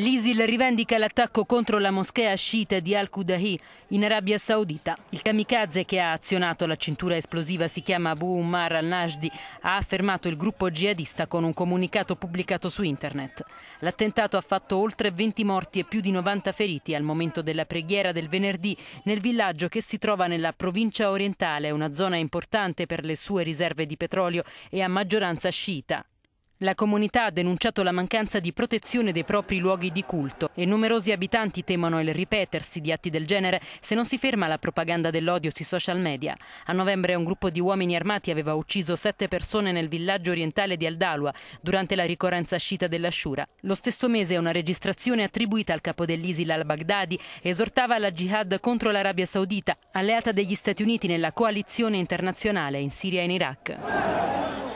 L'ISIL rivendica l'attacco contro la moschea sciita di Al-Qudahi in Arabia Saudita. Il kamikaze che ha azionato la cintura esplosiva si chiama Abu Umar al-Najdi, ha affermato il gruppo jihadista con un comunicato pubblicato su internet. L'attentato ha fatto oltre 20 morti e più di 90 feriti al momento della preghiera del venerdì nel villaggio che si trova nella provincia orientale, una zona importante per le sue riserve di petrolio e a maggioranza sciita. La comunità ha denunciato la mancanza di protezione dei propri luoghi di culto e numerosi abitanti temono il ripetersi di atti del genere se non si ferma la propaganda dell'odio sui social media. A novembre un gruppo di uomini armati aveva ucciso sette persone nel villaggio orientale di Aldalwa durante la ricorrenza sciita dell'Ashura. Lo stesso mese una registrazione attribuita al capo dell'ISIL al-Baghdadi esortava la jihad contro l'Arabia Saudita, alleata degli Stati Uniti nella coalizione internazionale in Siria e in Iraq.